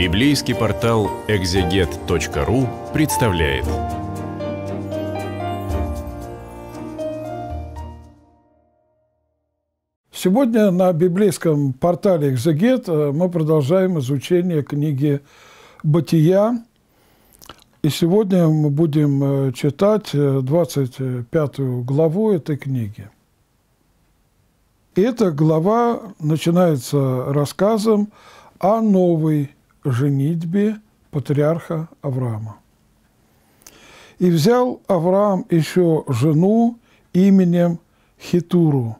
Библейский портал экзегет.ру представляет. Сегодня на библейском портале «Экзегет» э, мы продолжаем изучение книги «Бытия». И сегодня мы будем э, читать 25 э, главу этой книги. И эта глава начинается рассказом о новой женитьбе патриарха Авраама. И взял Авраам еще жену именем Хитуру.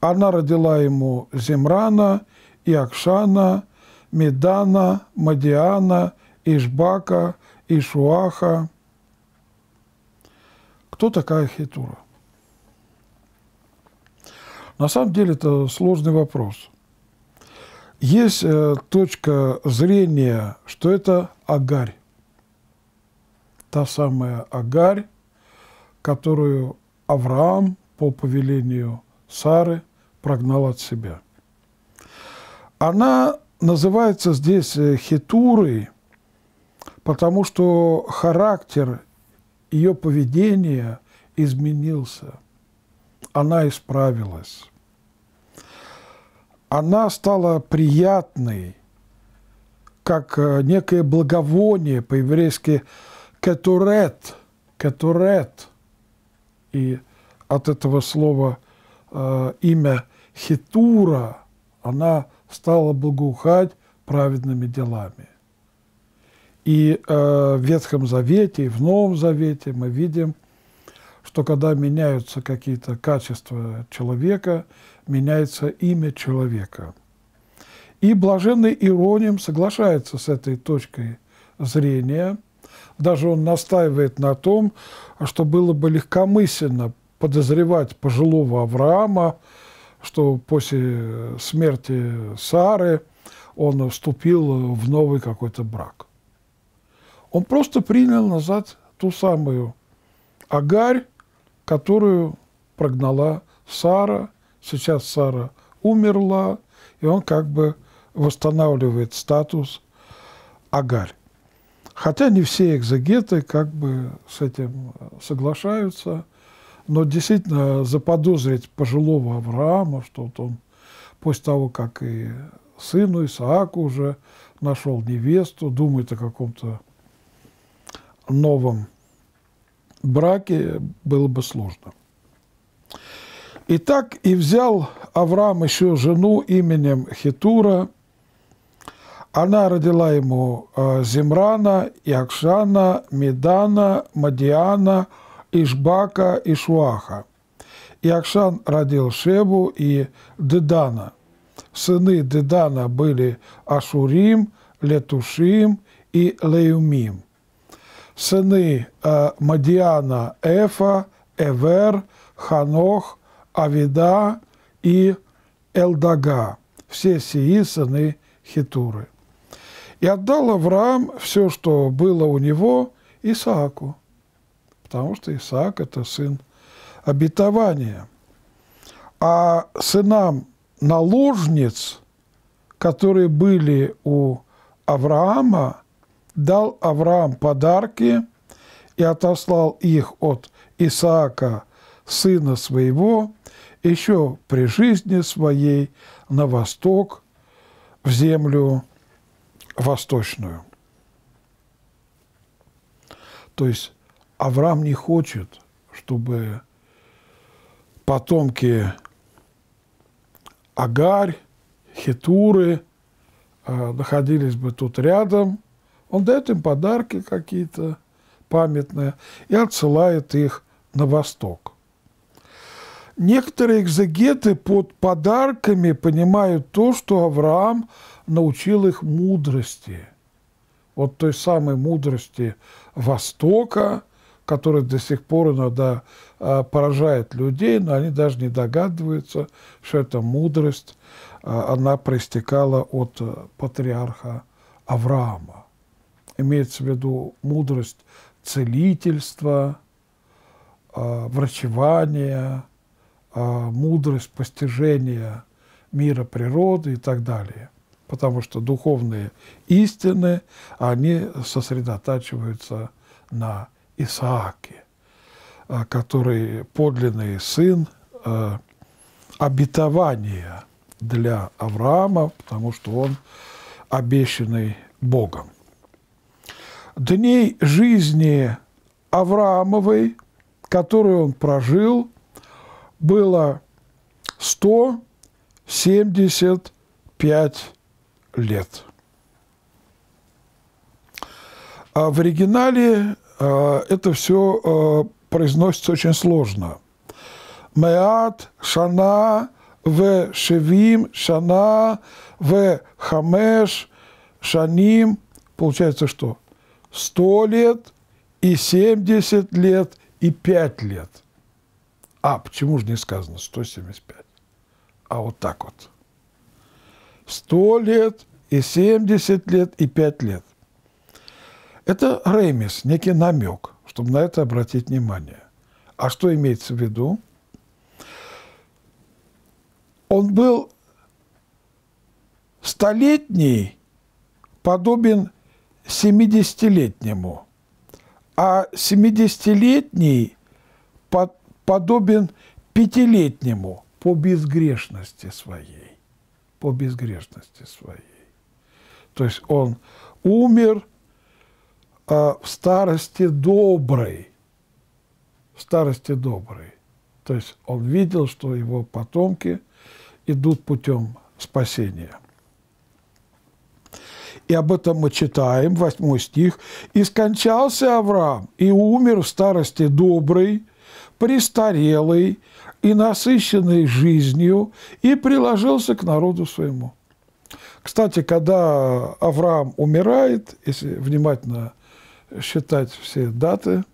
Она родила ему Земрана, Иакшана, Медана, Мадиана, Ишбака, Ишуаха. Кто такая Хитура? На самом деле это сложный вопрос – есть э, точка зрения, что это агарь. Та самая агарь, которую Авраам по повелению Сары прогнал от себя. Она называется здесь э, хитурой, потому что характер ее поведения изменился. Она исправилась она стала приятной, как э, некое благовоние по-еврейски «кетурет», «кетурет». И от этого слова э, имя «хитура» она стала благоухать праведными делами. И э, в Ветхом Завете, и в Новом Завете мы видим – что когда меняются какие-то качества человека, меняется имя человека. И блаженный Ироним соглашается с этой точкой зрения. Даже он настаивает на том, что было бы легкомысленно подозревать пожилого Авраама, что после смерти Сары он вступил в новый какой-то брак. Он просто принял назад ту самую Агарь, которую прогнала Сара. Сейчас Сара умерла, и он как бы восстанавливает статус Агарь. Хотя не все экзегеты как бы с этим э, соглашаются, но действительно заподозрить пожилого Авраама, что вот он после того, как и сыну Исааку уже нашел невесту, думает о каком-то новом браке было бы сложно. Итак, и взял Авраам еще жену именем Хитура. Она родила ему а, Земрана, Якшана, Медана, Мадиана, Ишбака и Шуаха. Якшан родил Шебу и Дедана. Сыны Дедана были Ашурим, Летушим и Леумим – сыны э, Мадиана Эфа, Эвер, Ханох, Авида и Элдага. Все сии сыны Хитуры. И отдал Авраам все, что было у него, Исааку, потому что Исаак – это сын обетования. А сынам наложниц, которые были у Авраама, дал Авраам подарки и отослал их от Исаака, сына своего, еще при жизни своей на восток, в землю восточную. То есть Авраам не хочет, чтобы потомки Агарь, Хитуры э, находились бы тут рядом – он дает им подарки какие-то памятные и отсылает их на восток. Некоторые экзегеты под подарками понимают то, что Авраам научил их мудрости. Вот той самой мудрости Востока, которая до сих пор иногда а, поражает людей, но они даже не догадываются, что эта мудрость, а, она проистекала от а, патриарха Авраама имеется в виду мудрость целительства, а, врачевания, а, мудрость постижения мира природы и так далее. Потому что духовные истины, они сосредотачиваются на Исааке, а, который подлинный сын обетования для Авраама, потому что он обещанный Богом дней жизни Авраамовой, которую он прожил, было 175 лет. А в оригинале э, это все э, а, произносится очень сложно. Меат, Шана, В. Шевим, Шана, В. Хамеш, Шаним. Получается что? 100 лет, и 70 лет, и 5 лет. А, почему же не сказано 175? А вот так вот. 100 лет, и 70 лет, и 5 лет. Это ремис, некий намек, чтобы на это обратить внимание. А что имеется в виду? Он был столетний, подобен семидесятилетнему, А семидесятилетний подобен пятилетнему по безгрешности своей. По безгрешности своей. То есть он умер э, в старости доброй. В старости доброй. То есть он видел, что его потомки идут путем спасения и об этом мы читаем, 8 стих, «И скончался Авраам, и умер в старости добрый, престарелый и насыщенный жизнью, и приложился к народу своему». Кстати, когда Авраам умирает, если внимательно считать все даты,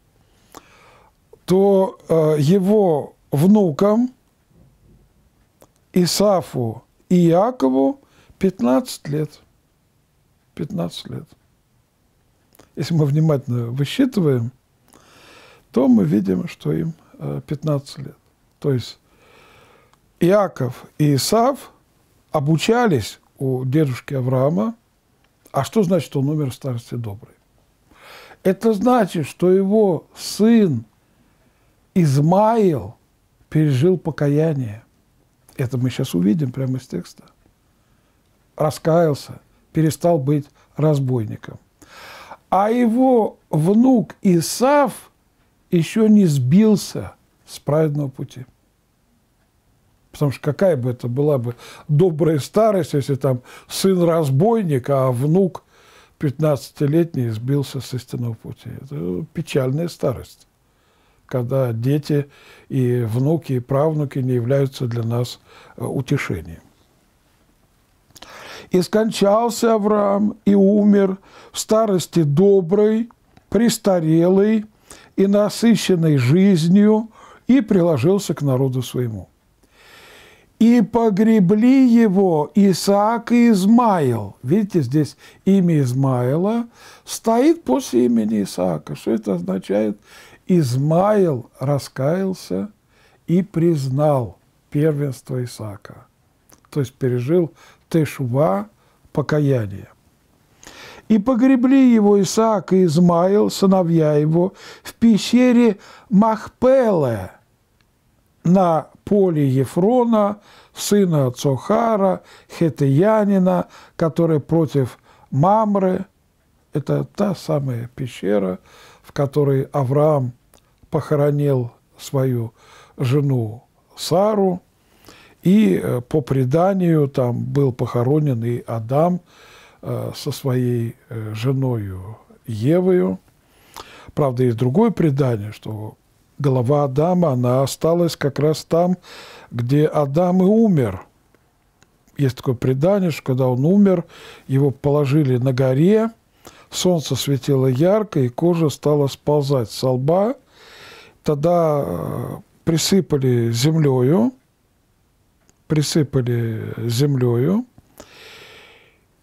то э, его внукам Исафу и Якову 15 лет – 15 лет. Если мы внимательно высчитываем, то мы видим, что им 15 э, лет. То есть Иаков и Исав обучались у дедушки Авраама. А что значит, что он умер в старости добрый? Это значит, что его сын Измаил пережил покаяние. Это мы сейчас увидим прямо из текста. Раскаялся, перестал быть разбойником. А его внук Исав еще не сбился с праведного пути. Потому что какая бы это была бы добрая старость, если там сын разбойник, а внук 15-летний сбился с истинного пути. Это печальная старость, когда дети и внуки, и правнуки не являются для нас э, утешением. И скончался Авраам, и умер в старости доброй, престарелый и насыщенной жизнью, и приложился к народу своему. И погребли его Исаак и Измаил. Видите, здесь имя Измаила стоит после имени Исаака. Что это означает? Измаил раскаялся и признал первенство Исаака. То есть пережил тешва, покаяние. И погребли его Исаак и Измаил, сыновья его, в пещере Махпеле на поле Ефрона, сына Цохара, хетеянина, который против Мамры. Это та самая пещера, в которой Авраам похоронил свою жену Сару – и э, по преданию там был похоронен и Адам э, со своей э, женою Евою. Правда, есть другое предание, что голова Адама, она осталась как раз там, где Адам и умер. Есть такое предание, что когда он умер, его положили на горе, солнце светило ярко, и кожа стала сползать со лба. Тогда присыпали землею, присыпали землею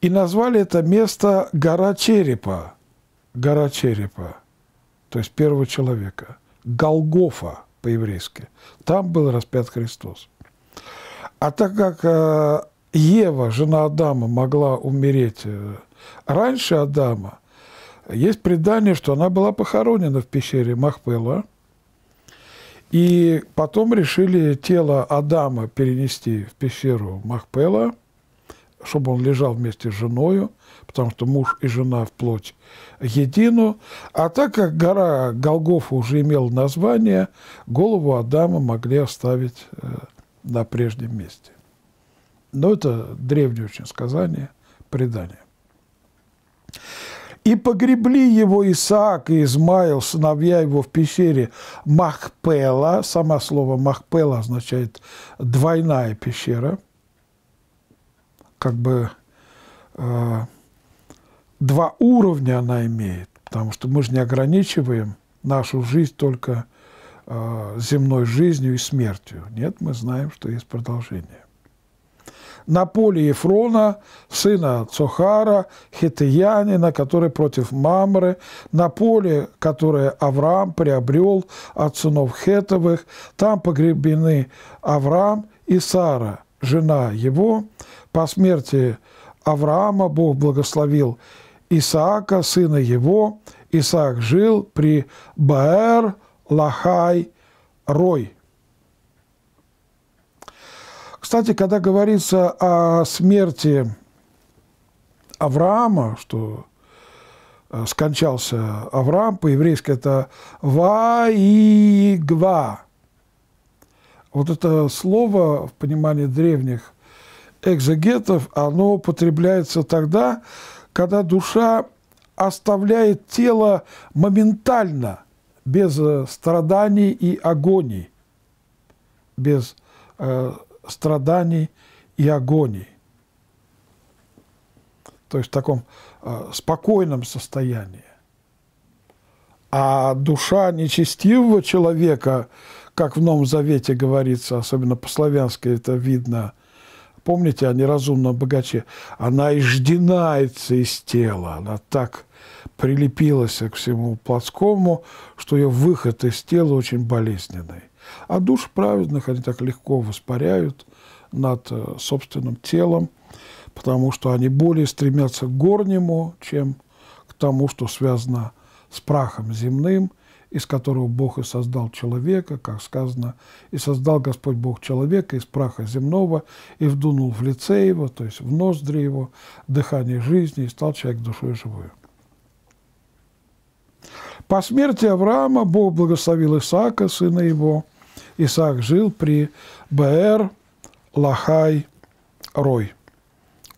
и назвали это место гора черепа. Гора черепа, то есть первого человека. Голгофа по-еврейски. Там был распят Христос. А так как э, Ева, жена Адама, могла умереть э, раньше Адама, есть предание, что она была похоронена в пещере Махпела – и потом решили тело Адама перенести в пещеру Махпела, чтобы он лежал вместе с женою, потому что муж и жена вплоть едину. А так как гора Голгофа уже имела название, голову Адама могли оставить э, на прежнем месте. Но это древнее очень сказание, предание. И погребли его Исаак и Измаил, сыновья его в пещере Махпела. Само слово Махпела означает «двойная пещера». Как бы э, два уровня она имеет, потому что мы же не ограничиваем нашу жизнь только э, земной жизнью и смертью. Нет, мы знаем, что есть продолжение на поле Ефрона, сына Цохара, хитиянина, который против Мамры, на поле, которое Авраам приобрел от сынов Хетовых. Там погребены Авраам и Сара, жена его. По смерти Авраама Бог благословил Исаака, сына его. Исаак жил при Баэр Лахай Рой. Кстати, когда говорится о смерти Авраама, что э, скончался Авраам, по-еврейски это «ваигва». Вот это слово в понимании древних экзегетов, оно употребляется тогда, когда душа оставляет тело моментально, без страданий и агоний, без э, страданий и агоний. То есть в таком э, спокойном состоянии. А душа нечестивого человека, как в Новом Завете говорится, особенно по-славянски это видно, помните о неразумном богаче, она иждинается из тела, она так прилепилась к всему плотскому, что ее выход из тела очень болезненный. А души праведных они так легко воспаряют над э, собственным телом, потому что они более стремятся к горнему, чем к тому, что связано с прахом земным, из которого Бог и создал человека, как сказано, и создал Господь Бог человека из праха земного, и вдунул в лице его, то есть в ноздри его, дыхание жизни, и стал человек душой живую. По смерти Авраама Бог благословил Исаака, сына его. Исаак жил при Бр Лахай Рой.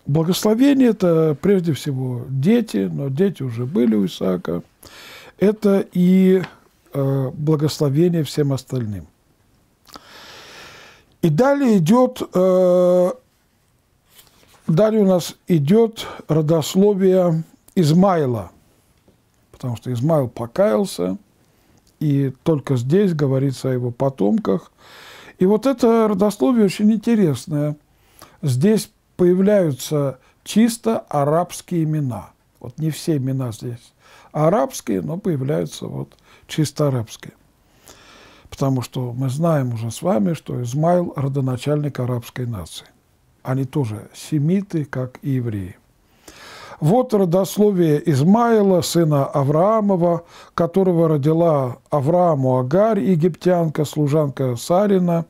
Благословение – это прежде всего дети, но дети уже были у Исаака. Это и э, благословение всем остальным. И далее идет, э, далее у нас идет родословие Измаила – потому что Измаил покаялся, и только здесь говорится о его потомках. И вот это родословие очень интересное. Здесь появляются чисто арабские имена. Вот не все имена здесь арабские, но появляются вот чисто арабские. Потому что мы знаем уже с вами, что Измаил – родоначальник арабской нации. Они тоже семиты, как и евреи. Вот родословие Измаила, сына Авраамова, которого родила Аврааму Агарь, египтянка, служанка Сарина.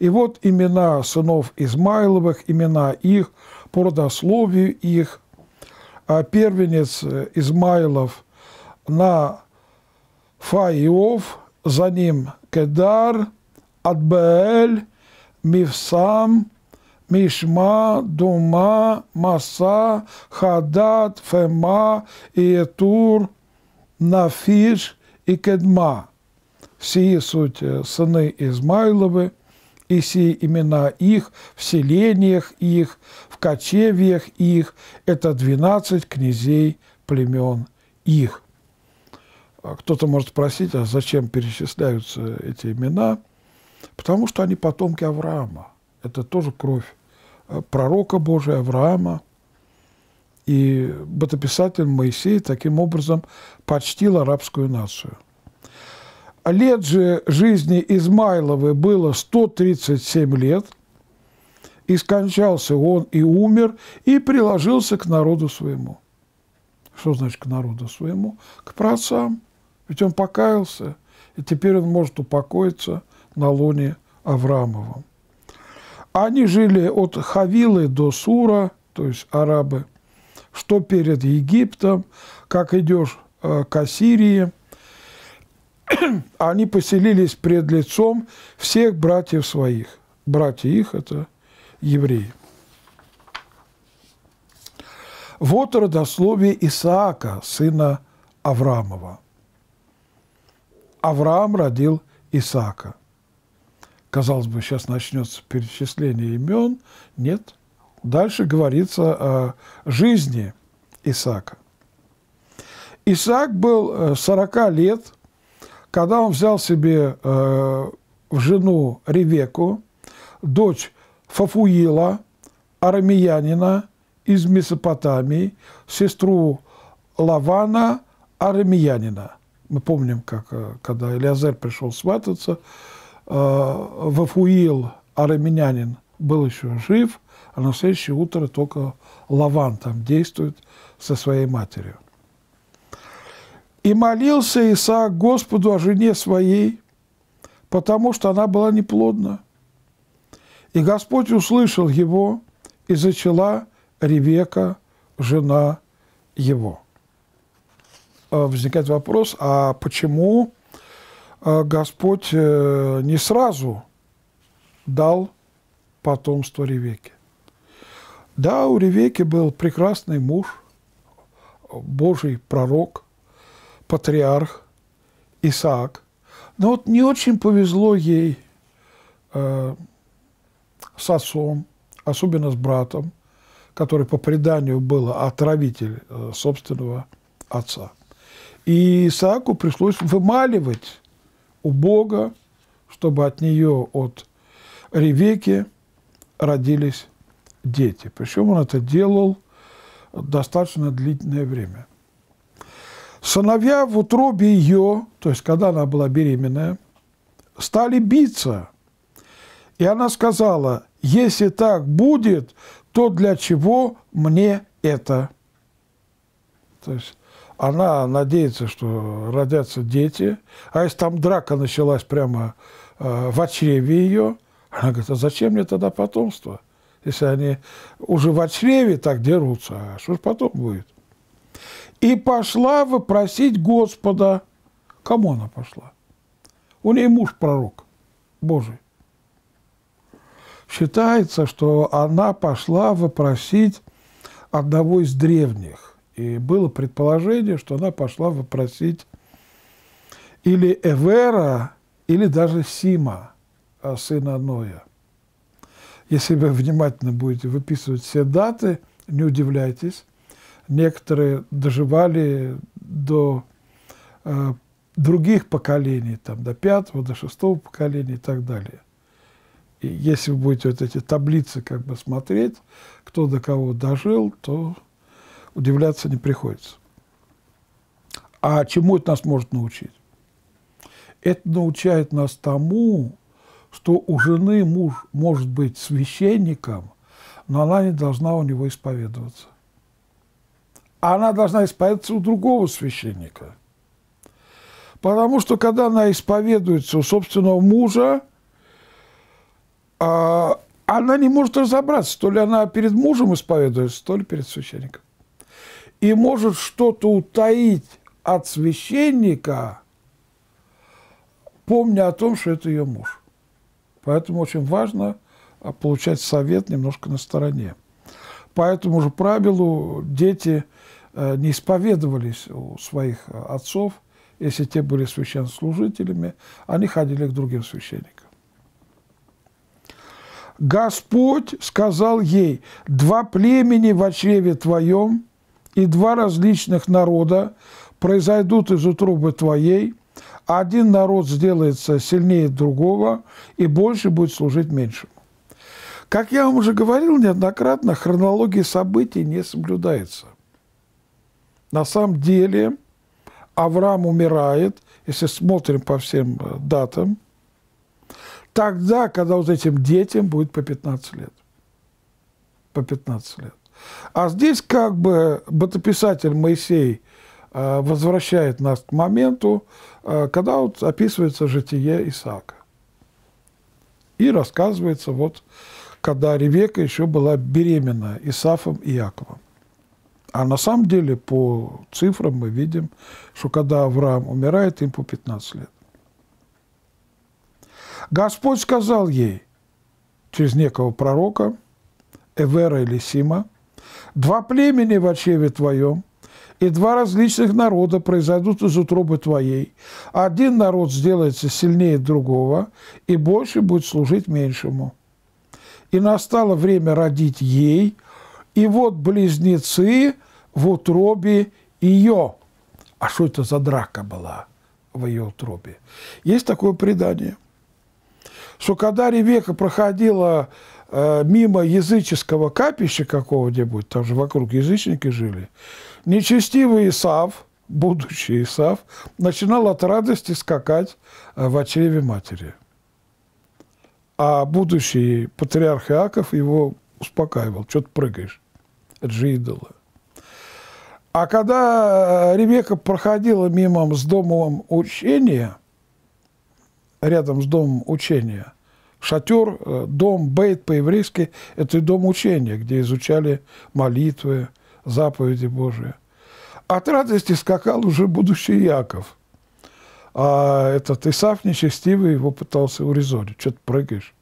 И вот имена сынов Измаиловых, имена их, по родословию их. А первенец э, Измаилов на Фаиов, за ним Кедар, Адбеэль, Мивсам – Мишма, Дума, Маса, Хадат, Фема, Иетур, Нафиш и Кедма. Сии суть э, сыны Измайловы, и сии имена их в селениях их, в кочевьях их, это двенадцать князей племен их. А кто-то может спросить, а зачем перечисляются эти имена? Потому что они потомки Авраама. Это тоже кровь пророка Божия Авраама. И бытописатель Моисей таким образом почтил арабскую нацию. Лет же жизни Измайловой было 137 лет, и скончался он и умер, и приложился к народу своему. Что значит к народу своему? К працам. Ведь он покаялся, и теперь он может упокоиться на лоне Авраамовом. Они жили от Хавилы до Сура, то есть арабы, что перед Египтом, как идешь э, к Ассирии. Они поселились пред лицом всех братьев своих. Братья их – это евреи. Вот родословие Исаака, сына Авраамова. Авраам родил Исаака казалось бы, сейчас начнется перечисление имен. Нет. Дальше говорится о жизни Исаака. Исаак был 40 э, лет, когда он взял себе э, в жену Ревеку, дочь Фафуила, армянина из Месопотамии, сестру Лавана, армянина. Мы помним, как, э, когда Элиазер пришел свататься – Э, Вафуил армянин был еще жив, а на следующее утро только Лаван там действует со своей матерью. «И молился Исаак Господу о жене своей, потому что она была неплодна. И Господь услышал его, и зачала Ревека, жена его». Э, возникает вопрос, а почему а Господь э, не сразу дал потомство Ревеке. Да, у Ревеки был прекрасный муж, Божий пророк, патриарх Исаак. Но вот не очень повезло ей э, с отцом, особенно с братом, который по преданию был отравитель э, собственного отца. И Исааку пришлось вымаливать у Бога, чтобы от нее, от Ревеки, родились дети. Причем он это делал достаточно длительное время. Сыновья в утробе ее, то есть когда она была беременная, стали биться. И она сказала, если так будет, то для чего мне это? То есть она надеется, что родятся дети. А если там драка началась прямо э, в очреве ее, она говорит, а зачем мне тогда потомство? Если они уже в очреве так дерутся, а что же потом будет? И пошла выпросить Господа. Кому она пошла? У нее муж пророк Божий. Считается, что она пошла выпросить одного из древних и было предположение, что она пошла попросить или Эвера, или даже Сима, э, сына Ноя. Если вы внимательно будете выписывать все даты, не удивляйтесь, некоторые доживали до э, других поколений, там, до пятого, до шестого поколения и так далее. И если вы будете вот эти таблицы как бы смотреть, кто до кого дожил, то удивляться не приходится. А чему это нас может научить? Это научает нас тому, что у жены муж может быть священником, но она не должна у него исповедоваться. она должна исповедоваться у другого священника. Потому что когда она исповедуется у собственного мужа, а, она не может разобраться, то ли она перед мужем исповедуется, то ли перед священником и может что-то утаить от священника, помня о том, что это ее муж. Поэтому очень важно а, получать совет немножко на стороне. По этому же правилу дети э, не исповедовались у своих э, отцов, если те были священнослужителями, они ходили к другим священникам. Господь сказал ей, два племени в очреве твоем, и два различных народа произойдут из утробы твоей, а один народ сделается сильнее другого и больше будет служить меньшему. Как я вам уже говорил неоднократно, хронология событий не соблюдается. На самом деле Авраам умирает, если смотрим по всем э, датам, тогда, когда вот этим детям будет по 15 лет. По 15 лет. А здесь как бы бытописатель Моисей э, возвращает нас к моменту, э, когда вот описывается житие Исаака. И рассказывается, вот, когда Ревека еще была беременна Исафом и Яковом. А на самом деле по цифрам мы видим, что когда Авраам умирает, им по 15 лет. Господь сказал ей через некого пророка, Эвера или Сима – Два племени в очеве твоем, и два различных народа произойдут из утробы твоей. Один народ сделается сильнее другого, и больше будет служить меньшему. И настало время родить ей, и вот близнецы в утробе ее. А что это за драка была в ее утробе? Есть такое предание, что когда Ревека проходила Э, мимо языческого капища какого-нибудь, там же вокруг язычники жили, нечестивый Исав, будущий Исав, начинал от радости скакать э, в очреве матери. А будущий патриарх Иаков его успокаивал. Что ты прыгаешь? Это же идолы. А когда э, Ревека проходила мимо с домом учения, рядом с домом учения – Шатер, э, дом Бейт по-еврейски – это и дом учения, где изучали молитвы, заповеди Божии. От радости скакал уже будущий Яков. А этот Исаф нечестивый его пытался урезонить. Что ты прыгаешь?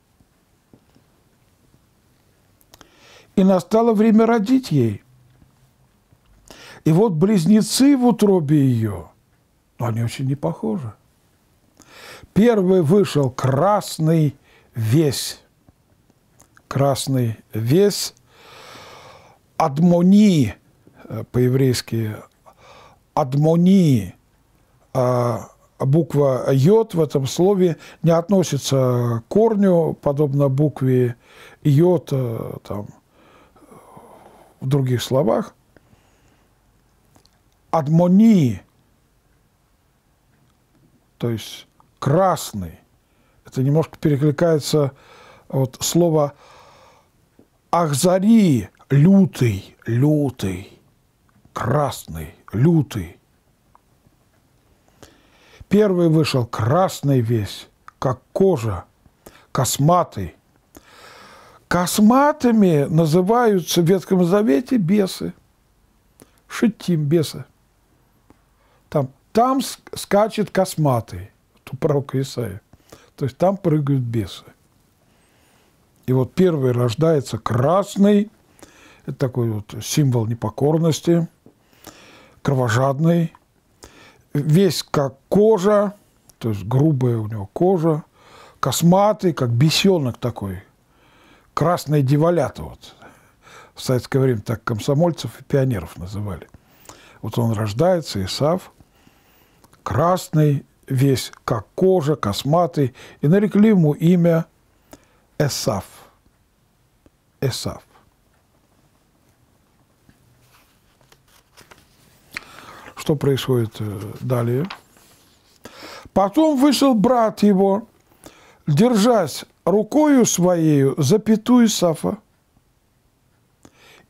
И настало время родить ей. И вот близнецы в утробе ее, но они очень не похожи. Первый вышел красный – весь, красный весь, адмони, э, по-еврейски, адмони, а, буква йод в этом слове не относится к корню, подобно букве йод э, там, в других словах. Адмони, то есть красный – это немножко перекликается вот слово «ахзари» – «лютый», «лютый», «красный», «лютый». Первый вышел красный весь, как кожа, косматый. Косматыми называются в Ветхом Завете бесы. Шитим бесы. Там, там скачет косматый, у пророка Исаия. То есть там прыгают бесы. И вот первый рождается красный, это такой вот символ непокорности, кровожадный, весь как кожа, то есть грубая у него кожа, косматый, как бесенок такой, красный деволята вот. В советское время так комсомольцев и пионеров называли. Вот он рождается, Исав, красный, весь как кожа, косматый, и нарекли ему имя Эсав. Эсав. Что происходит э, далее? Потом вышел брат его, держась рукою своею запятую Сафа,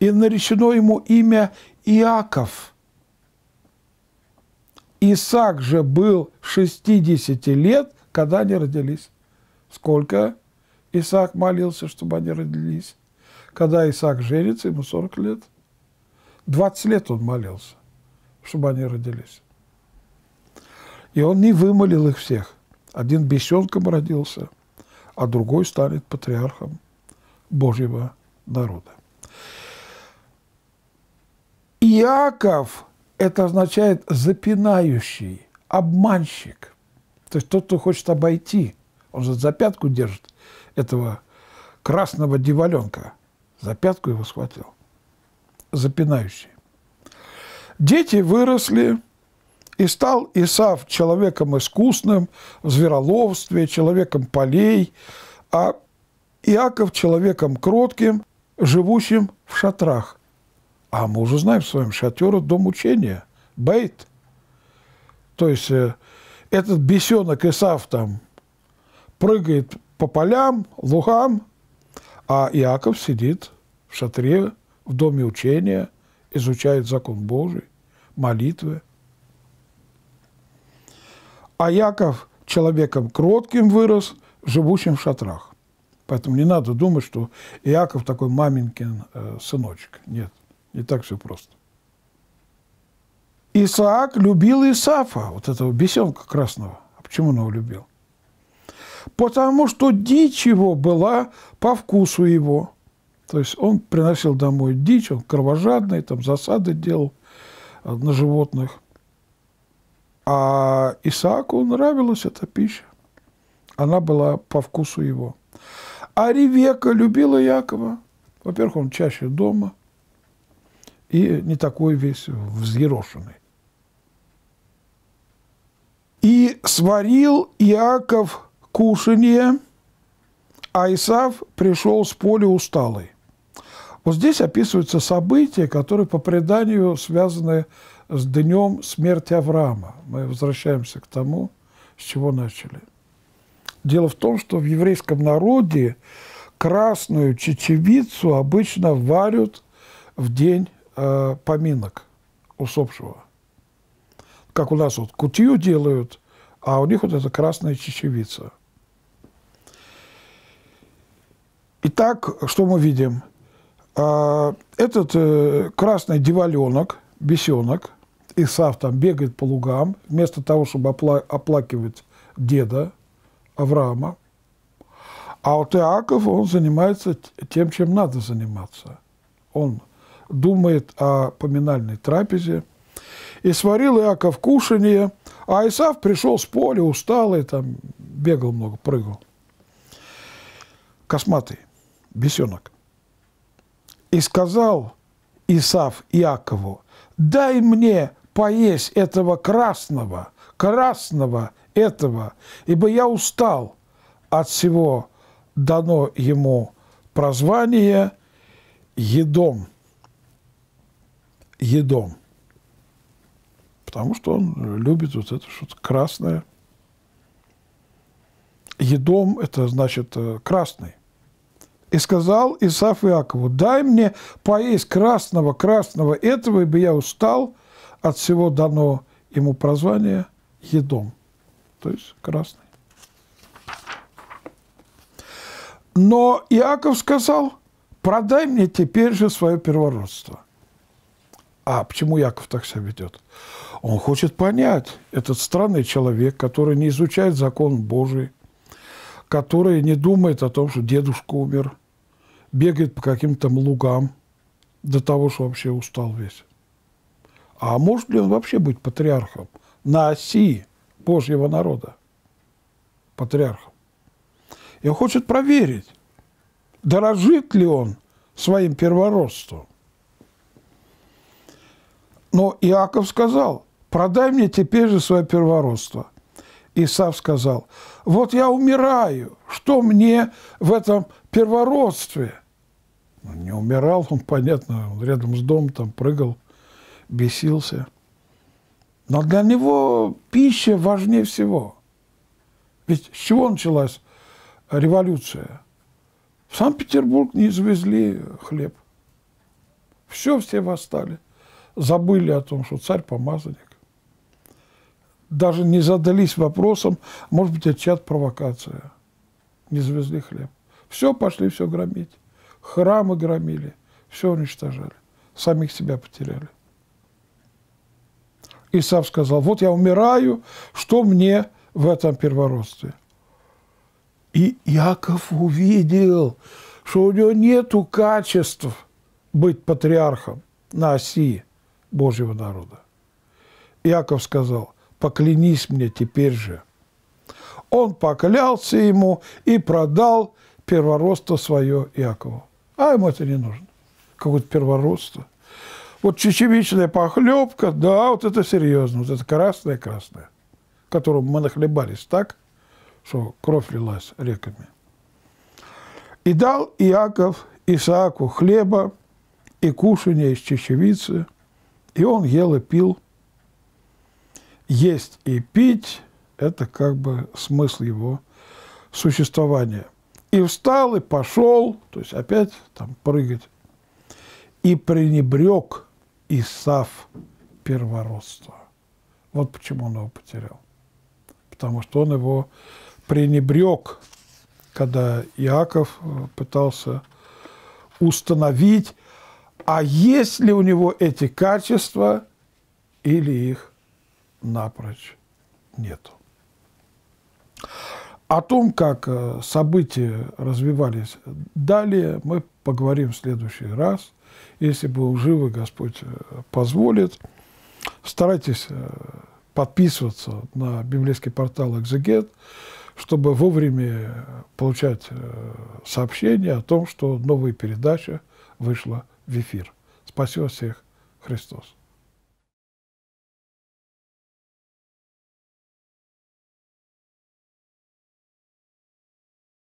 и наречено ему имя Иаков – Исаак же был 60 лет, когда они родились. Сколько Исаак молился, чтобы они родились? Когда Исаак женится, ему 40 лет. 20 лет он молился, чтобы они родились. И он не вымолил их всех. Один бесенком родился, а другой станет патриархом Божьего народа. Иаков – это означает запинающий, обманщик. То есть тот, кто хочет обойти, он же за пятку держит этого красного деваленка. За пятку его схватил. Запинающий. Дети выросли, и стал Исав человеком искусным в звероловстве, человеком полей, а Иаков человеком кротким, живущим в шатрах. А мы уже знаем с вами, шатер – дом учения, бейт. То есть э, этот бесенок Исав там прыгает по полям, лугам, а Иаков сидит в шатре, в доме учения, изучает закон Божий, молитвы. А Яков человеком кротким вырос, живущим в шатрах. Поэтому не надо думать, что Иаков такой маменькин э, сыночек. Нет. Не так все просто. Исаак любил Исафа, вот этого бесенка красного. А почему он его любил? Потому что дичь его была по вкусу его. То есть он приносил домой дичь, он кровожадный, там засады делал а, на животных. А Исааку нравилась эта пища. Она была по вкусу его. А Ревека любила Якова. Во-первых, он чаще дома и не такой весь взъерошенный. «И сварил Иаков кушанье, а Исав пришел с поля усталый». Вот здесь описываются события, которые по преданию связаны с днем смерти Авраама. Мы возвращаемся к тому, с чего начали. Дело в том, что в еврейском народе красную чечевицу обычно варят в день э, поминок усопшего. Как у нас вот кутью делают, а у них вот эта красная чечевица. Итак, что мы видим? Э, этот э, красный деваленок, бесенок, Исав там бегает по лугам, вместо того, чтобы опла оплакивать деда Авраама, а вот Иаков, он занимается тем, чем надо заниматься. Он думает о поминальной трапезе. И сварил Иаков кушанье, а Исав пришел с поля, усталый, там бегал много, прыгал. Косматый, бесенок. И сказал Исав Иакову, дай мне поесть этого красного, красного этого, ибо я устал от всего дано ему прозвание «Едом» едом. Потому что он любит вот это что-то красное. Едом – это значит э, красный. И сказал Исаф Иакову, дай мне поесть красного, красного этого, ибо я устал от всего дано ему прозвание едом, то есть красный. Но Иаков сказал, продай мне теперь же свое первородство. А почему Яков так себя ведет? Он хочет понять этот странный человек, который не изучает закон Божий, который не думает о том, что дедушка умер, бегает по каким-то лугам до того, что вообще устал весь. А может ли он вообще быть патриархом на оси Божьего народа? Патриархом. И он хочет проверить, дорожит ли он своим первородством. Но Иаков сказал, продай мне теперь же свое первородство. Исав сказал, вот я умираю, что мне в этом первородстве? Он ну, не умирал, он, понятно, он рядом с домом там прыгал, бесился. Но для него пища важнее всего. Ведь с чего началась революция? В Санкт-Петербург не завезли хлеб. Все, все восстали забыли о том, что царь помазанник. Даже не задались вопросом, может быть, отчет провокация. Не завезли хлеб. Все, пошли все громить. Храмы громили, все уничтожали. Самих себя потеряли. Исав сказал, вот я умираю, что мне в этом первородстве? И Яков увидел, что у него нету качеств быть патриархом на Осии. Божьего народа. Иаков сказал, поклянись мне теперь же. Он поклялся ему и продал первородство свое Иакову. А ему это не нужно. Какое-то первородство. Вот чечевичная похлебка, да, вот это серьезно, вот это красное-красное, которым мы нахлебались так, что кровь лилась реками. И дал Иаков Исааку хлеба и кушанье из чечевицы – и он ел и пил. Есть и пить – это как бы смысл его существования. И встал, и пошел, то есть опять там прыгать, и пренебрег Исав первородство. Вот почему он его потерял. Потому что он его пренебрег, когда Иаков э, пытался установить а есть ли у него эти качества или их напрочь нету. О том, как э, события развивались далее, мы поговорим в следующий раз. Если был живы, Господь э, позволит. Старайтесь э, подписываться на библейский портал «Экзегет», чтобы вовремя получать сообщения о том, что новая передача вышла в эфир. Спасет всех Христос.